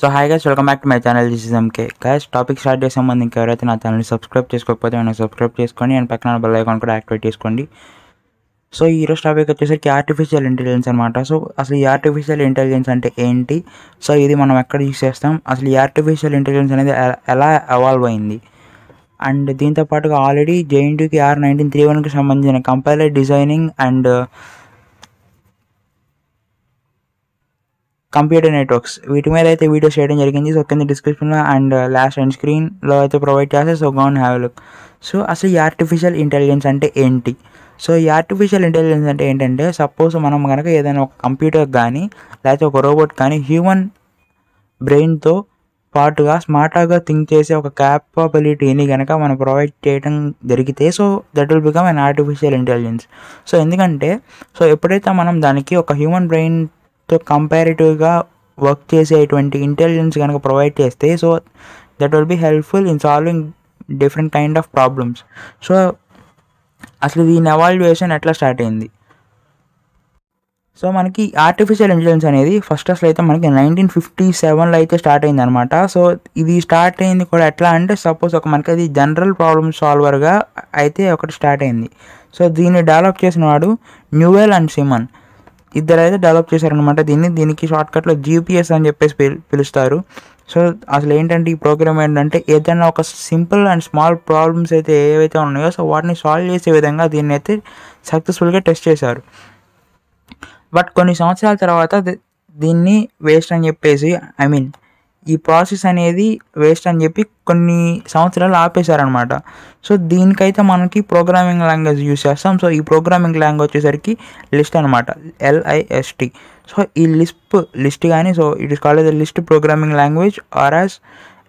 so hi guys welcome back to my channel this is MK guys topic start చేసే ముందు ఇంకెవరైతే నా ఛానల్ని subscribe చేసుకోకపోతే నేను సబ్స్క్రైబ్ చేసుకోండి అండ్ పక్కన బెల్ ఐకాన్ కూడా యాక్టివేట్ చేసుకోండి సో ఈరోజు టాపిక్ వచ్చేసరికి ఆర్టిఫిషియల్ ఇంటెలిజెన్స్ అనమాట సో అసలు ఈ ఆర్టిఫిషియల్ ఇంటెలిజెన్స్ అంటే ఏంటి సో ఇది మనం ఎక్కడ యూస్ చేస్తాం అసలు ఈ ఆర్టిఫిషియల్ ఇంటెలిజెన్స్ అనేది ఎలా ఎవాల్వ్ అయింది అండ్ దీంతోపాటుగా ఆల్రెడీ జేఎన్టీకి ఆర్ నైన్టీన్ త్రీ వన్కి సంబంధించిన compiler designing and computer networks వీటి మీద అయితే వీడియోస్ చేయడం జరిగింది సో కింద డిస్క్రిప్షన్లో అండ్ లాస్ట్ అండ్ స్క్రీన్లో అయితే ప్రొవైడ్ చేస్తే so gonna have look so అసలు ఈ ఆర్టిఫిషియల్ ఇంటెలిజెన్స్ అంటే ఏంటి సో ఈ ఆర్టిఫిషియల్ ఇంటెలిజెన్స్ అంటే ఏంటంటే సపోజ్ మనం కనుక ఏదైనా ఒక కంప్యూటర్ కానీ లేకపోతే ఒక రోబోట్ కానీ హ్యూమన్ బ్రెయిన్తో పాటుగా స్మార్ట్గా థింక్ చేసే ఒక క్యాపబిలిటీని కనుక మనం ప్రొవైడ్ చేయడం జరిగితే so that will become an artificial intelligence so ఎందుకంటే సో ఎప్పుడైతే మనం దానికి ఒక హ్యూమన్ బ్రెయిన్ సో కంపారిటివ్గా వర్క్ చేసేటువంటి ఇంటెలిజెన్స్ కనుక ప్రొవైడ్ చేస్తే so that will be helpful in solving different kind of problems so అసలు దీని ఎవాల్యుయేషన్ ఎట్లా స్టార్ట్ అయింది సో మనకి ఆర్టిఫిషియల్ ఇంటెలిజెన్స్ అనేది ఫస్ట్ అసలు అయితే మనకి నైన్టీన్ ఫిఫ్టీ సెవెన్లో అయితే స్టార్ట్ అయింది అనమాట సో ఇది స్టార్ట్ అయింది కూడా ఎట్లా అంటే సపోజ్ ఒక మనకి అది జనరల్ ప్రాబ్లమ్ సాల్వర్గా అయితే ఒకటి స్టార్ట్ అయింది సో దీన్ని డెవలప్ చేసిన వాడు న్యూవెల్ అండ్ సిమన్ ఇద్దరు అయితే డెవలప్ చేశారనమాట దీన్ని దీనికి షార్ట్కట్లో జీపీఎస్ అని చెప్పేసి పిలుస్తారు సో అసలు ఏంటంటే ఈ ప్రోగ్రామ్ ఏంటంటే ఏదైనా ఒక సింపుల్ అండ్ స్మాల్ ప్రాబ్లమ్స్ అయితే ఏవైతే ఉన్నాయో సో వాటిని సాల్వ్ చేసే విధంగా దీన్ని అయితే సక్సెస్ఫుల్గా టెస్ట్ చేశారు బట్ కొన్ని సంవత్సరాల తర్వాత దీన్ని వేస్ట్ అని చెప్పేసి ఐ మీన్ ఈ ప్రాసెస్ అనేది వేస్ట్ అని చెప్పి కొన్ని సంవత్సరాలు ఆపేశారనమాట సో దీనికైతే మనకి ప్రోగ్రామింగ్ లాంగ్వేజ్ యూస్ చేస్తాం సో ఈ ప్రోగ్రామింగ్ లాంగ్వేజ్ వచ్చేసరికి లిస్ట్ అనమాట ఎల్ఐఎస్టి సో ఈ లిస్ప్ లిస్ట్ కానీ so it is called list programming language or as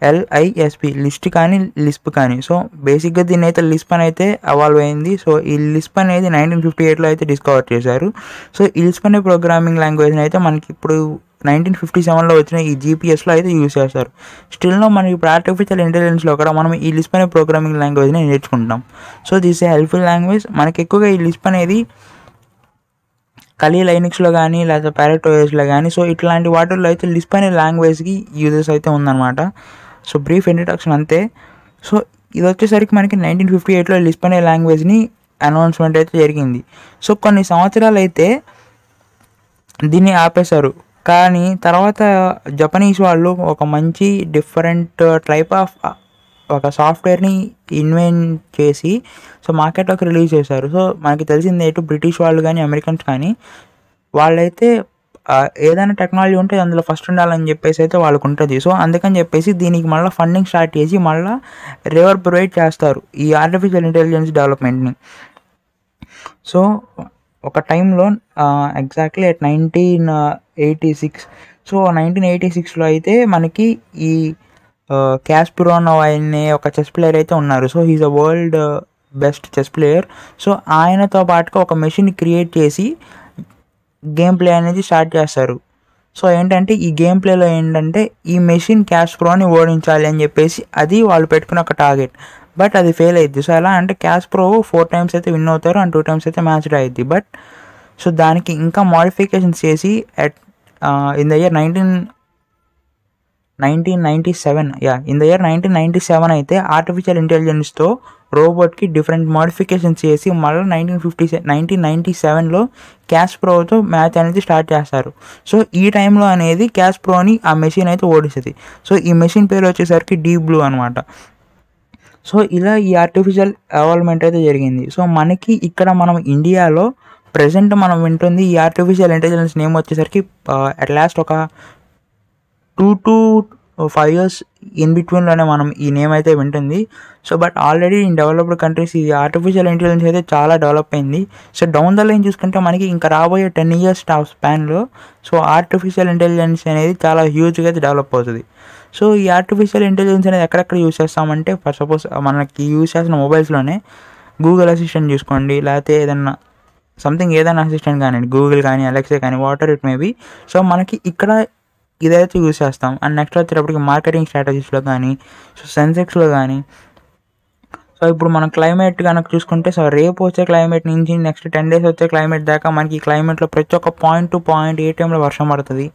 L I S P list కానీ లిస్ప్ కానీ సో బేసిక్గా దీని అయితే లిస్ప్ అని అయితే అవాల్వ్ అయింది సో ఈ లిస్ప్ అనేది నైన్టీన్ ఫిఫ్టీ ఎయిట్లో అయితే డిస్కవర్ చేశారు సో ఈ లిస్ప్ అనే ప్రోగ్రామింగ్ లాంగ్వేజ్ని అయితే మనకి ఇప్పుడు నైన్టీన్ ఫిఫ్టీ సెవెన్లో వచ్చిన ఈ జీపీఎస్లో అయితే యూజ్ చేస్తారు స్టిల్లో మనకి ఇప్పుడు ఆర్టిఫిషియల్ ఇంటెలిజెన్స్లో కూడా మనం ఈ లిస్ప్ అనే ప్రోగ్రామింగ్ లాంగ్వేజ్ని నేర్చుకుంటాం so this a helpful language మనకి ఎక్కువగా ఈ లిస్ప్ అనేది కలీ లైనిక్స్లో కానీ లేదా ప్యారటోయర్స్లో కానీ సో ఇట్లాంటి వాటిల్లో అయితే లిస్ప్ అనే లాంగ్వేజ్కి యూజెస్ అయితే ఉందన్నమాట సో బ్రీఫ్ ఇంట్రడక్షన్ అంతే సో ఇది వచ్చేసరికి మనకి నైన్టీన్ ఫిఫ్టీ ఎయిట్లో లిస్ప్ అనే లాంగ్వేజ్ని అనౌన్స్మెంట్ అయితే జరిగింది సో కొన్ని సంవత్సరాలు అయితే దీన్ని ఆపేశారు కానీ తర్వాత జపనీస్ వాళ్ళు ఒక మంచి డిఫరెంట్ టైప్ ఆఫ్ ఒక సాఫ్ట్వేర్ని ఇన్వెంట్ చేసి సో మార్కెట్లోకి రిలీజ్ చేశారు సో మనకి తెలిసింది ఎటు బ్రిటిష్ వాళ్ళు కానీ అమెరికన్స్ కానీ వాళ్ళైతే ఏదైనా టెక్నాలజీ ఉంటే అందులో ఫస్ట్ ఉండాలని చెప్పేసి అయితే వాళ్ళకు ఉంటుంది సో అందుకని చెప్పేసి దీనికి మళ్ళీ ఫండింగ్ స్టార్ట్ చేసి మళ్ళీ రివర్ ప్రొవైడ్ చేస్తారు ఈ ఆర్టిఫిషియల్ ఇంటెలిజెన్స్ డెవలప్మెంట్ని సో ఒక టైంలో exactly at nineteen eighty six so nineteen eighty సిక్స్లో అయితే మనకి ఈ క్యాస్పిరోనోవ్ అనే ఒక చెస్ ప్లేయర్ అయితే ఉన్నారు so he is a world best chess player so ఆయనతో పాటుగా ఒక మెషిన్ క్రియేట్ చేసి గేమ్ ప్లే అనేది స్టార్ట్ చేస్తారు సో ఏంటంటే ఈ గేమ్ ప్లేలో ఏంటంటే ఈ మెషిన్ క్యాష్ ప్రోని ఓడించాలి అని చెప్పేసి అది వాళ్ళు పెట్టుకున్న ఒక టార్గెట్ బట్ అది ఫెయిల్ అయ్యిద్ది సో ఎలా అంటే క్యాష్ ప్రో ఫోర్ టైమ్స్ అయితే విన్ అవుతారు అండ్ టూ టైమ్స్ అయితే మ్యాచ్ డ్రా అయ్యిద్ది బట్ సో దానికి ఇంకా మాడిఫికేషన్స్ చేసి at in the year nineteen nineteen ninety seven yeah in the year nineteen ninety seven అయితే ఆర్టిఫిషియల్ ఇంటెలిజెన్స్తో రోబోట్కి డిఫరెంట్ మాడిఫికేషన్స్ చేసి మళ్ళీ nineteen fifty seven nineteen ninety సెవెన్లో క్యాష్ ప్రోతో మ్యాచ్ అనేది స్టార్ట్ చేస్తారు సో ఈ టైంలో అనేది క్యాష్ ప్రోని ఆ మెషిన్ అయితే ఓడిస్తుంది సో ఈ మెషిన్ పేరు వచ్చేసరికి డీ బ్లూ అనమాట సో ఇలా ఈ ఆర్టిఫిషియల్ ఎవాల్వ్మెంట్ అయితే జరిగింది సో మనకి ఇక్కడ మనం ఇండియాలో ప్రజెంట్ మనం వింటుంది ఈ ఆర్టిఫిషియల్ ఇంటెలిజెన్స్ నేమ్ వచ్చేసరికి అట్ లాస్ట్ ఒక two to five years in బిట్వీన్లోనే మనం ఈ నేమ్ అయితే వింటుంది so but already in developed countries ఈ ఆర్టిఫిషియల్ ఇంటెలిజెన్స్ అయితే చాలా డెవలప్ అయింది సో డౌన్ ద లైన్ చూసుకుంటే మనకి ఇంకా రాబోయే టెన్ ఇయర్స్ స్పాన్లో సో ఆర్టిఫిషియల్ ఇంటెలిజెన్స్ అనేది చాలా హ్యూజ్గా అయితే డెవలప్ అవుతుంది సో ఈ ఆర్టిఫిషియల్ ఇంటెలిజెన్స్ అనేది ఎక్కడెక్కడ యూస్ చేస్తామంటే ఫర్ సపోజ్ మనకి యూస్ చేసిన మొబైల్స్లోనే గూగుల్ అసిస్టెంట్ చూసుకోండి లేకపోతే ఏదన్నా సంథింగ్ ఏదైనా అసిస్టెంట్ కానీ గూగుల్ కానీ అలెక్సా కానీ వాటర్ ఇట్ మేబీ సో మనకి ఇక్కడ ఇదైతే యూజ్ చేస్తాం అండ్ నెక్స్ట్ వచ్చేటప్పటికి మార్కెటింగ్ స్ట్రాటజీస్లో కానీ సో సెన్సెక్స్లో కానీ సో ఇప్పుడు మనం క్లైమేట్ కనుక చూసుకుంటే సో రేపు వచ్చే క్లైమేట్ నుంచి నెక్స్ట్ టెన్ డేస్ వచ్చే క్లైమేట్ దాకా మనకి ఈ క్లైమేట్లో ప్రతి ఒక్క పాయింట్ టు పాయింట్ ఏ టైంలో వర్షం పడుతుంది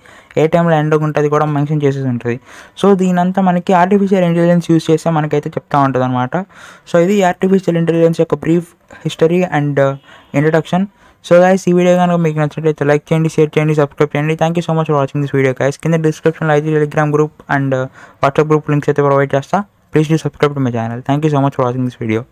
ఏ టైంలో ఎండ ఉంటుంది కూడా మెన్షన్ చేసేసి ఉంటుంది సో దీనంతా మనకి ఆర్టిఫిషియల్ ఇంటెలిజెన్స్ యూస్ చేస్తే మనకైతే చెప్తా ఉంటుంది అనమాట సో ఇది ఆర్టిఫిషియల్ ఇంటెలిజెన్స్ యొక్క brief history and introduction so guys ఈ వీడియో కనుక మీకు నచ్చినట్లయితే లైక్ చేయండి షేర్ చేయండి సబ్స్క్రైబ్ చేయండి thank you so much for watching this video guys కింద డిస్క్రిప్షన్లో అయితే Telegram group and WhatsApp group links అయితే ప్రొవైడ్ చేస్తా please do subscribe to my channel thank you so much for watching this video